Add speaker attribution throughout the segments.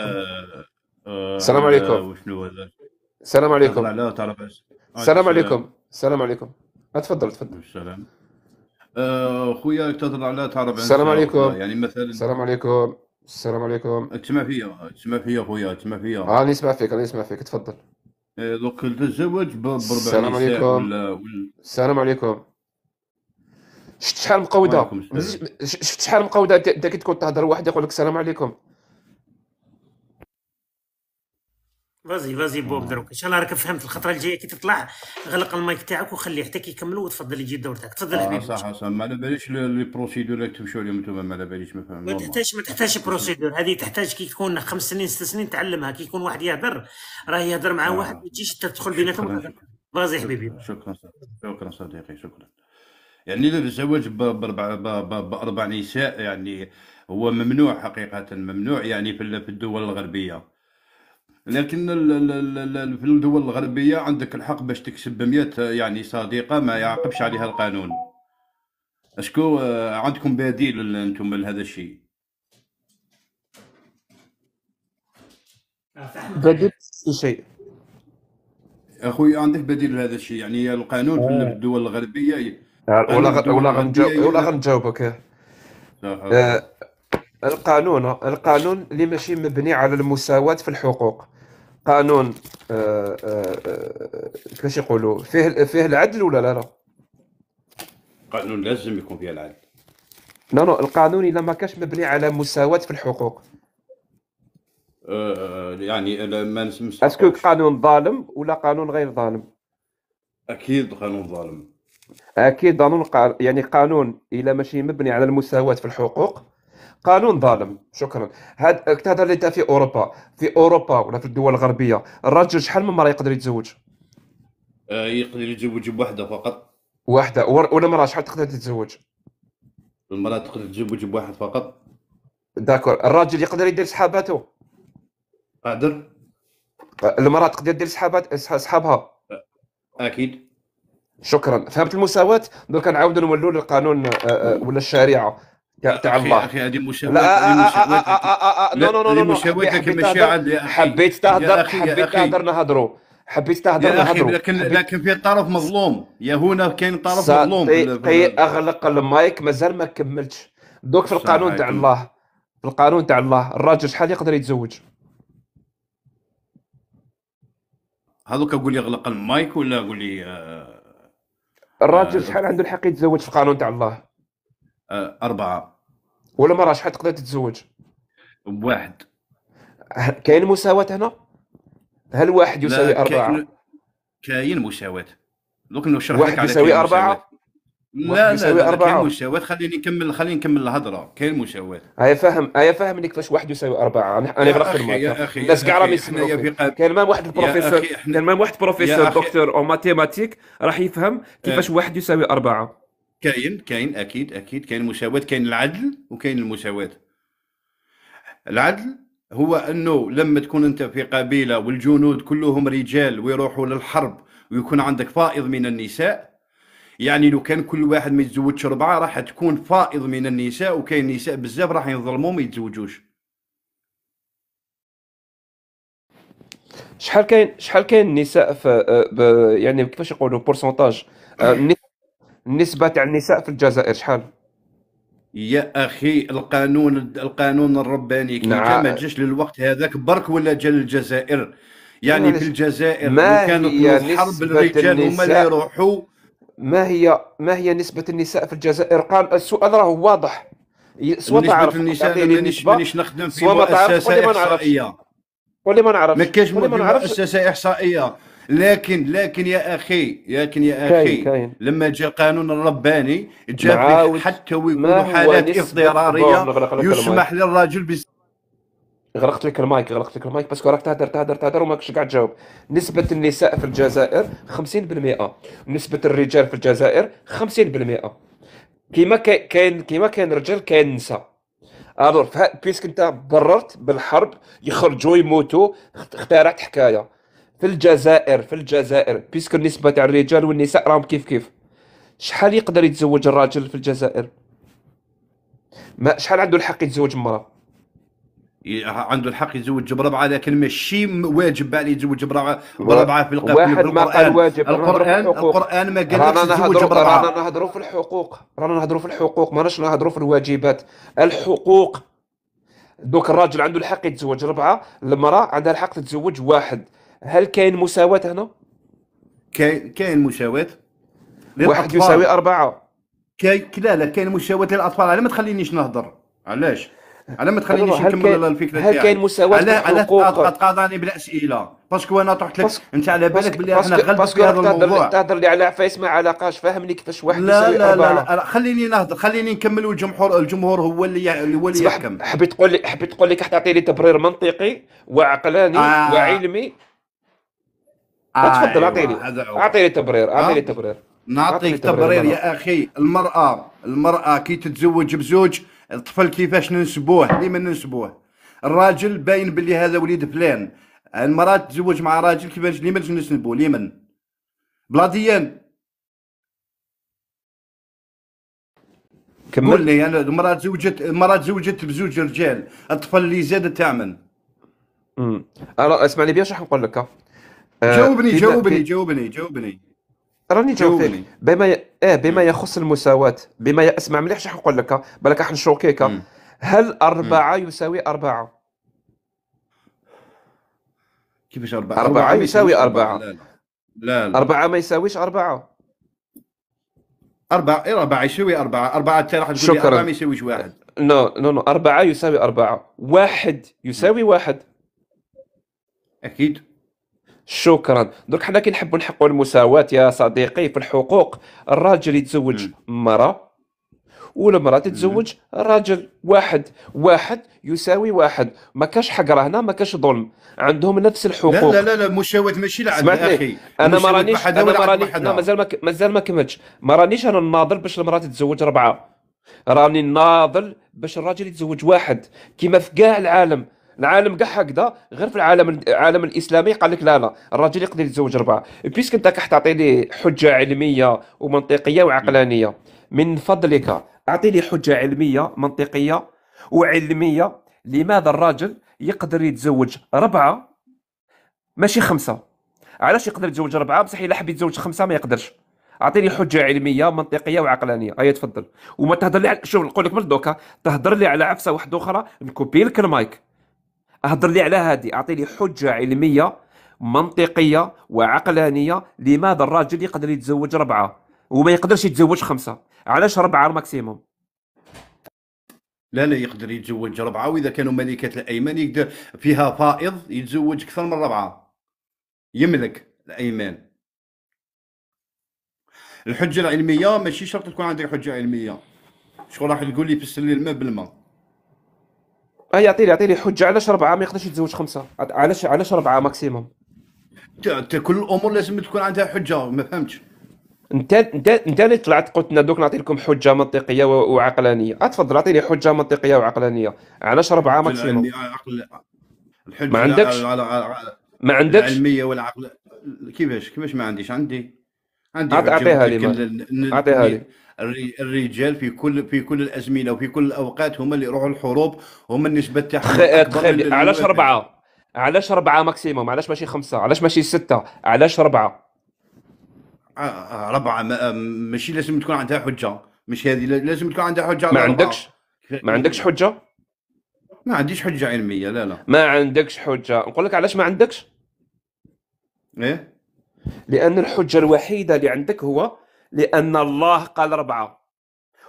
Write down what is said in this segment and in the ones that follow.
Speaker 1: آه، آه، السلام آه، عليكم وشنو هذا
Speaker 2: السلام عليكم لا تعرف السلام عليكم السلام عليكم تفضل تفضل السلام
Speaker 1: خويا تهضر على تعرف السلام عليكم يعني مثلا السلام
Speaker 2: عليكم السلام عليكم تسمع
Speaker 1: فيا تسمع فيا خويا تسمع فيا اه
Speaker 2: نسمع فيك انا نسمع فيك تفضل
Speaker 1: دوك الزواج بربع السلام عليكم
Speaker 2: السلام عليكم شفت شحال مقوده شفت شحال مقوده انت كي تكون تهضر واحد يقول لك السلام عليكم فازي فازي بوب دروك ان شاء الله راك فهمت الخطره الجايه كي تطلع غلق المايك تاعك وخليه حتى كيكملوا وتفضل يجي الدور تاعك تفضل آه، حبيبي صح
Speaker 1: صح ما على باليش لي بروسيدور اللي تمشوا عليهم انتم ما على باليش ما فهمتش ما تحتاج
Speaker 2: ما تحتاجش بروسيدور هذه تحتاج كي تكون خمس سنين ست سنين تعلمها كي يكون واحد يهدر راه يهدر مع آه. واحد ما تجيش تدخل بيناتهم فازي حبيبي
Speaker 1: شكرا شكرا صديقي شكرا يعني الزواج باربع باربع نساء يعني هو ممنوع حقيقه ممنوع يعني في الدول الغربيه لكن في الدول الغربيه عندك الحق باش تكسب 100 يعني صديقه ما يعاقبش عليها القانون اسكو آه، عندكم بديل انتم لهذا الشيء
Speaker 2: بديل شيء
Speaker 1: اخوي عندك بديل لهذا الشيء يعني القانون في آه. الدول الغربيه آه، ولا ولا غنجاوب ولا
Speaker 2: غنجاوبك القانون القانون اللي ماشي مبني على المساواه في الحقوق قانون آه، آه، آه، كيفاش يقولوا فيه فيه العدل ولا لا لا
Speaker 1: القانون لازم يكون فيه العدل
Speaker 2: نو نو القانون الا ما كاش مبني على مساواه في الحقوق
Speaker 1: أه يعني ما نسمش اسكو
Speaker 2: قانون ظالم ولا قانون غير ظالم اكيد قانون ظالم اكيد قانون يعني قانون الا ماشي مبني على المساواه في الحقوق قانون ظالم شكرا هاد هذا اللي في اوروبا في اوروبا ولا في الدول الغربيه الرجل شحال من مره يقدر يتزوج
Speaker 1: آه، يقدر يتزوج بوحده فقط
Speaker 2: واحده ولا مره شحال تقدر تتزوج المراه تقدر تتزوج بواحد فقط داكور الراجل يقدر يدير صحاباته قادر المراه تقدر تدير صحابات صحابها اكيد شكرا فهمت المساواه دوك نعاودوا نولوا للقانون آه، آه، ولا الشريعه تاع الله اخي هذه مشاوات لا لا لا نو مشاوته كما شاعر حبيت تهدر حبيت تهدر نهضروا حبيت تهدر نهضروا لكن لكن في طرف مظلوم يا هنا كاين طرف مظلوم اغلق المايك مازال ما كملتش دوك في القانون تاع الله في القانون تاع الله الراجل شحال يقدر يتزوج
Speaker 1: هذوك اقول لي اغلق المايك ولا اقول لي الراجل شحال عنده الحق
Speaker 2: يتزوج في القانون تاع الله أربعة ولا مرة شحال تقدر تتزوج واحد كاين مساواة هنا هل واحد يساوي أربعة كاين, مساواة دوك نشرح لك على يساوي أربعة لا لا, لا أربعة كاين
Speaker 1: مساواة خليني نكمل
Speaker 2: خليني نكمل الهضرة كاين مساواة أنا فاهم أنا فاهم انك فاش واحد يساوي أربعة أنا أنا بركز معاك الناس كاع راهم يسمعوك كاين مام واحد البروفيسور كاين مام واحد البروفيسور دكتور أو ماتيماتيك راح يفهم كيفاش آه. واحد يساوي أربعة كاين كاين اكيد اكيد كاين
Speaker 1: المساواه كاين العدل وكاين المساواه العدل هو انه لما تكون انت في قبيله والجنود كلهم رجال ويروحوا للحرب ويكون عندك فائض من النساء يعني لو كان كل واحد ما يتزوجش اربعه راح تكون فائض من النساء وكاين نساء بزاف راح ينظلموا ما يتزوجوش
Speaker 2: شحال كاين شحال كاين النساء في آه، يعني كيفاش يقولوا بورسونتاج آه، النساء النسبة تاع النساء في الجزائر شحال؟
Speaker 1: يا اخي القانون القانون الرباني كي نعم. ما جاش للوقت هذاك
Speaker 2: برك ولا جا للجزائر يعني في الجزائر ما كانت حرب الرجال هما اللي يروحوا ما هي ما هي نسبة النساء في الجزائر؟ قال السؤال راه واضح سوا تعرف النساء مانيش مانيش نخدم في مؤسسة إحصائية قول ما نعرفش ما نعرفش ما كاينش
Speaker 1: مؤسسة إحصائية لكن لكن يا اخي لكن يا اخي كاين كاين. لما جاء القانون الرباني جاء حتى ويقولوا حالات اضطراريه يسمح
Speaker 2: للرجل بس غرقت لك المايك غرقت لك المايك باسكو راك تهدر تهدر تهدر وماكش قاعد تجاوب نسبة النساء في الجزائر 50% نسبة الرجال في الجزائر 50% كيما كاين كيما كاين رجال كاين نساء الو بيسك انت بررت بالحرب يخرجوا يموتوا اخترعت حكايه في الجزائر في الجزائر بيسكو النسبه تاع الرجال والنساء راهم كيف كيف شحال يقدر يتزوج الراجل في الجزائر ما شحال عنده الحق يتزوج مرة عنده الحق يتزوج
Speaker 1: بربعه لكن ماشي واجب عليه يتزوج بربعه بربعه في القران واحد ما قال واجب القران القران ما قالش يتزوج بربعه رانا نهضروا
Speaker 2: في الحقوق رانا نهضروا في الحقوق ما راناش نهضروا في الواجبات الحقوق دوك الراجل عنده الحق يتزوج ربعه المراه عندها الحق تتزوج واحد هل كاين مساواه هنا كاين كاين مساواه
Speaker 1: واحد يساوي
Speaker 2: أربعة كاين لا لا كاين مساواه للاطفال
Speaker 1: على ما تخلينيش نهضر علاش على ما تخلينيش نكمل الفكره هل كاين مساواه على على تقاضاني بالاسئله باسكو انا طرحت لك انت على بالك بلي احنا غلط في هذا الموضوع
Speaker 2: تهضر لي على عفايس ما علاقاش فهمني كيفاش واحد لا لا, لا لا لا خليني نهضر خليني نكمل والجمهور الجمهور هو اللي اللي هو اللي يحكم حبيت تقول لي حبيت تقول لك تعطي لي تبرير منطقي وعقلاني آه. وعلمي
Speaker 1: آه تفضل اعطيني أيوة،
Speaker 2: اعطيني التبرير اعطيني آه، التبرير نعطيك تبرير يا
Speaker 1: اخي المراه المراه كي تتزوج بزوج الطفل كيفاش ننسبوه ديما ننسبوه الراجل باين باللي هذا وليد فلان المراه تتزوج مع راجل كيفاش ليما ننسبوه ليما بلاديا كمل قول لي انا المراه تزوجت المراه تزوجت بزوج رجال الطفل اللي زاد تعمل
Speaker 2: امم اسمعني بيان شنو نقول لك آه، جاوبني جاوبني جاوبني جاوبني راني جاوبني بما ي... اه بما يخص المساواه بما ي... اسمع مليح شنو نقول لك بالك راح نشوكيك هل أربعة يساوي أربعة؟ كيفاش أربعة؟ أربعة, يساوي أربعة لا لا. لا لا أربعة ما يساويش أربعة أربعة إيه أربعة يساوي أربعة أربعة حتى راح تقول لي أربعة ما يساويش واحد نو نو نو أربعة يساوي أربعة واحد يساوي واحد أكيد شكرا درك حنا كي نحبوا نحقوا المساواه يا صديقي في الحقوق الراجل يتزوج مراه والمراه تتزوج راجل واحد واحد يساوي واحد ما كاش حقره هنا ما كاش ظلم آه. عندهم نفس الحقوق لا
Speaker 1: لا لا المساواه ماشي لا اخي انا ما رانيش انا ما راني مازال
Speaker 2: ما مازال ما كملتش ما رانيش انا الناضل باش المراه تتزوج اربعه راني الناضل باش الراجل يتزوج واحد كيما في كاع العالم العالم كاع هكذا غير في العالم العالم الاسلامي قال لك لا لا الراجل يقدر يتزوج اربعه بيسك انت كتعطي لي حجه علميه ومنطقيه وعقلانيه من فضلك اعطيني حجه علميه منطقيه وعلميه لماذا الراجل يقدر يتزوج اربعه ماشي خمسه علاش يقدر يتزوج اربعه بصح الا حب يتزوج خمسه ما يقدرش اعطيني حجه علميه منطقيه وعقلانيه هيا تفضل وما تهضر لي على شوف نقول لك من دوكا تهضر لي على عفسه واحده اخرى نكوبي لك المايك هضر لي على هذه اعطيني حجه علميه منطقيه وعقلانيه لماذا الراجل يقدر يتزوج ربعه وما يقدرش يتزوج خمسه علاش ربعه الماكسيموم لا لا يقدر يتزوج ربعه واذا كانوا ملكات الايمان يقدر فيها
Speaker 1: فائض يتزوج اكثر من ربعه يملك الايمان الحجه العلميه ماشي شرط تكون عندك حجه علميه شكون راح تقول
Speaker 2: لي فسر لي الماء بالماء اه اعطيني اعطيني لي حجه علاش اربعه ما يقدرش يتزوج خمسه علاش علاش اربعه ماكسيموم انت كل الامور لازم تكون عندها حجه ما فهمتش انت انت انت اللي طلعت قلت لنا دوك نعطي لكم حجه منطقيه وعقلانيه اتفضل اعطيني حجه منطقيه وعقلانيه علاش اربعه ماكسيموم آه، الحجه ما عندكش على على ما عندكش العلميه
Speaker 1: والعقل كيفاش كيفاش ما عنديش عندي عندي اعطيها لي اعطيها لي الرجال في كل في كل الازمنه
Speaker 2: وفي كل الاوقات هما اللي يروحوا الحروب هما النسبه تاعهم تخيل علاش اربعه علاش اربعه ماكسيموم علاش ماشي خمسه علاش ماشي سته علاش اربعه
Speaker 1: اربعه آه، آه، آه، ماشي لازم تكون عندها حجه مش هذه لازم تكون عندها حجه ما عندكش
Speaker 2: ما عندكش حجه ما عنديش حجه علميه لا لا ما عندكش حجه نقول لك علاش ما عندكش ايه لان الحجه الوحيده اللي عندك هو لان الله قال ربعه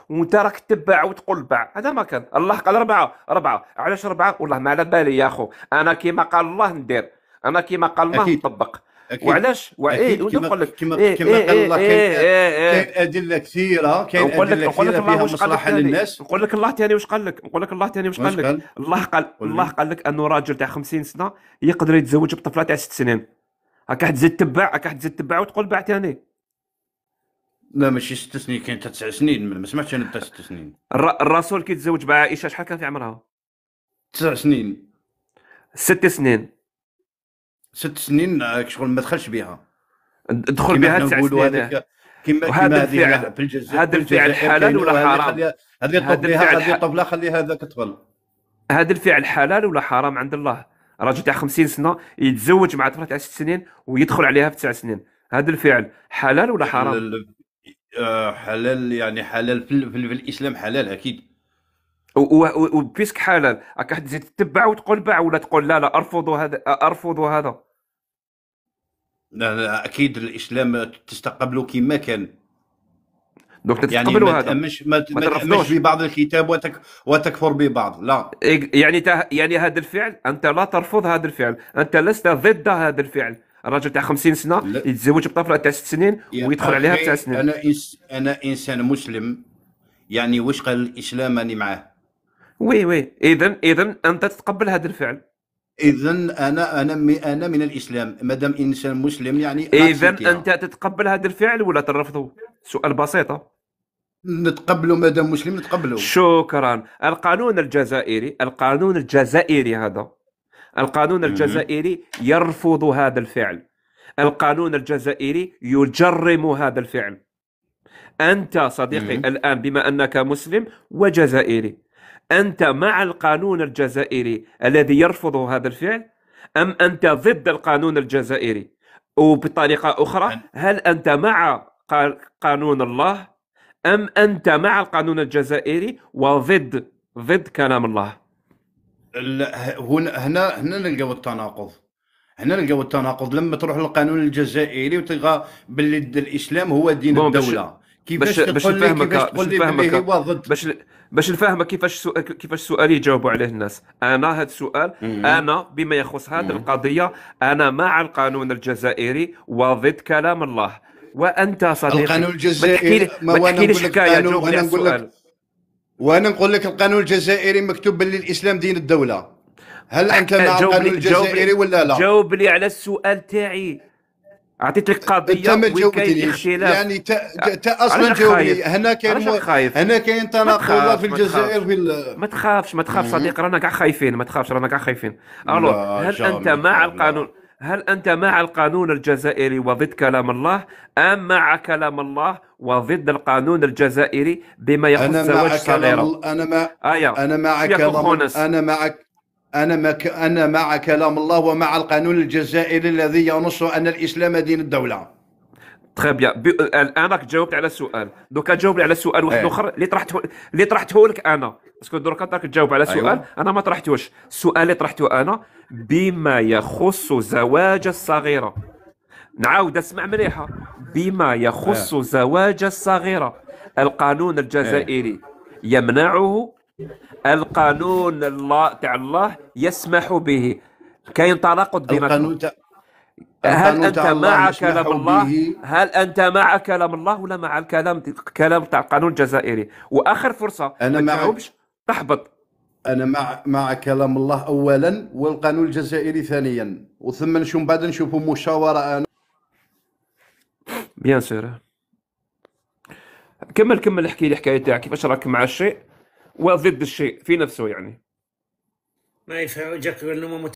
Speaker 2: وانت راك تتبع وتقول باع هذا ما كان الله قال ربعه ربعه علاش ربعه والله ما على بالي يا اخو انا كيما قال الله ندير انا كيما قال الله نطبق وعلاش وعيد
Speaker 1: نقول لك كما إيه، قال إيه، الله إيه، كاين إيه إيه إيه
Speaker 2: ادله كثيره كاين ادله كثيره فيها مصلحه للناس نقول لك الله ثاني واش قال لك نقول لك الله ثاني واش قال لك الله قال الله قال لك انه راجل تاع 50 سنه يقدر يتزوج بطفله تاع 6 سنين هكا تزيد تبع هكا تزيد تبع وتقول باع ثاني لا ماشي ست سنين كاين حتى تسع سنين ما سمعتش انا حتى ست سنين الرسول كي تزوج مع شحال كان في عمرها؟
Speaker 1: تسع سنين ست سنين ست سنين آه، شغل ما دخلش بها دخل بها تسع سنين كما كيما هذا هذه الفعل- هذا الفعل حلال ولا حرام؟ هذه هذا الفعل هذه ح- طبله خليها هذاك طفل
Speaker 2: هذا الفعل حلال ولا حرام عند الله راجل تاع 50 سنه يتزوج مع طفله تاع ست سنين ويدخل عليها في تسع سنين هذا الفعل حلال ولا حرام آه، حلال يعني حلال في, في الاسلام حلال اكيد وبيسك حلال راك تزيد تتبع وتقول باع ولا تقول لا لا ارفض هذا ارفض هذا
Speaker 1: لا لا اكيد الاسلام
Speaker 2: تستقبله كما كان دونك يعني هذا يعني هذا مش ما, ما ترفضوش ببعض الكتاب وتك وتكفر ببعض لا إيه، يعني يعني هذا الفعل انت لا ترفض هذا الفعل انت لست ضد هذا الفعل الراجل تاع 50 سنه لا. يتزوج بطفله تاع 6 سنين ويدخل عليها تاع سنين انا إنس... انا انسان مسلم يعني واش قال الاسلام راني معاه وي وي اذا اذا انت تتقبل هذا الفعل اذا
Speaker 1: انا انا انا من الاسلام مادام
Speaker 2: انسان مسلم يعني اذا يعني. انت تتقبل هذا الفعل ولا ترفضه سؤال بسيطه نتقبله مادام مسلم نتقبله شكرا القانون الجزائري القانون الجزائري هذا القانون الجزائري يرفض هذا الفعل القانون الجزائري يجرم هذا الفعل أنت صديقي الآن بما أنك مسلم وجزائري أنت مع القانون الجزائري الذي يرفض هذا الفعل أم أنت ضد القانون الجزائري وبطريقة أخرى هل أنت مع قانون الله أم أنت مع القانون الجزائري وضد ضد كلام الله
Speaker 1: هنا هنا هنا نلقاو التناقض هنا نلقاو التناقض لما تروح للقانون الجزائري وتلقى باللي
Speaker 2: الاسلام هو دين الدوله كيفاش باش نفهمك باش نفهمك باش باش نفهمك كيفاش كيفاش السؤال يجاوبوا عليه الناس انا هذا السؤال انا بما يخص هذه القضيه انا مع القانون الجزائري وضد كلام الله وانت صديقي القانون الجزائري ما نقول لك القانون انا نقول السؤال وانا
Speaker 1: نقول لك القانون الجزائري مكتوب باللي الاسلام دين الدوله هل انت مع القانون الجزائري ولا لا جاوب
Speaker 2: لي على السؤال تاعي اعطيت لك قضيه وكاين اختلاف يعني تا تا اصلا جاوبني هنا كاين مو... هنا كاين تناقض في الجزائر في ال... ما تخافش ما تخافش صديق رانا كاع خايفين ما تخافش رانا كاع خايفين الو هل انت مع القانون هل أنت مع القانون الجزائري وضد كلام الله أم مع كلام الله وضد القانون الجزائري بما يخص زواج صغيرة أنا مع أيوة. أنا مع كلام أنا
Speaker 1: مع أنا مع أنا مع كلام الله ومع القانون الجزائري الذي ينص أن الإسلام دين الدولة
Speaker 2: تخي بيان بي... الان راك جاوبت على السؤال دوكا جاوبني على سؤال واحد إيه. اخر اللي طرحته اللي طرحته لك انا باسكو دوكا تجاوب على أيوة. سؤال أيوة. انا ما طرحتوش السؤال اللي طرحته انا بما يخص زواج الصغيرة نعاود اسمع مليحة بما يخص آه. زواج الصغيرة القانون الجزائري آه. يمنعه القانون الله تاع الله يسمح به كاين تناقض بين القانون تا...
Speaker 1: هل انت مع كلام الله به.
Speaker 2: هل انت مع كلام الله ولا مع الكلام كلام تاع القانون الجزائري واخر فرصه انا ما تحبط
Speaker 1: انا مع مع كلام الله اولا والقانون الجزائري ثانيا وثم نشوف من بعد نشوفوا مشاوره انا
Speaker 2: بيان سور كمل كمل احكي لي الحكايه تاعك كيفاش راك مع الشيء وضد الشيء في نفسه يعني ما يفهم جاك